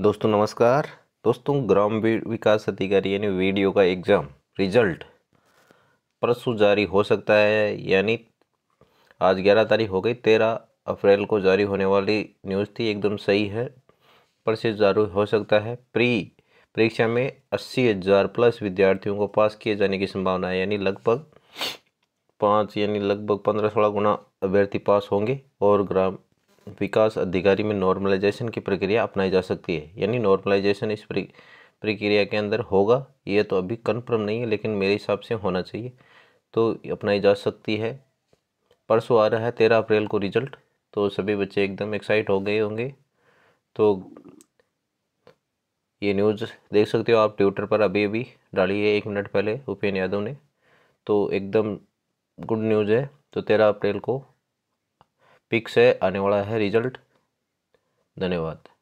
दोस्तों नमस्कार दोस्तों ग्राम विकास अधिकारी यानी वीडियो का एग्ज़ाम रिजल्ट परसों जारी हो सकता है यानी आज ग्यारह तारीख हो गई तेरह अप्रैल को जारी होने वाली न्यूज़ थी एकदम सही है पर से जारी हो सकता है प्री परीक्षा में अस्सी हज़ार प्लस विद्यार्थियों को पास किए जाने की संभावना है यानी लगभग पाँच यानी लगभग पंद्रह सोलह गुना अभ्यर्थी पास होंगे और ग्राम विकास अधिकारी में नॉर्मलाइजेशन की प्रक्रिया अपनाई जा सकती है यानी नॉर्मलाइजेशन इस प्रक्रिया के अंदर होगा ये तो अभी कन्फर्म नहीं है लेकिन मेरे हिसाब से होना चाहिए तो अपनाई जा सकती है परसों आ रहा है तेरह अप्रैल को रिजल्ट तो सभी बच्चे एकदम एक्साइट हो गए होंगे तो ये न्यूज़ देख सकते हो आप ट्विटर पर अभी अभी डाली है एक मिनट पहले उपेन यादव ने तो एकदम गुड न्यूज़ है तो तेरह अप्रैल को पिक से आने वाला है रिजल्ट धन्यवाद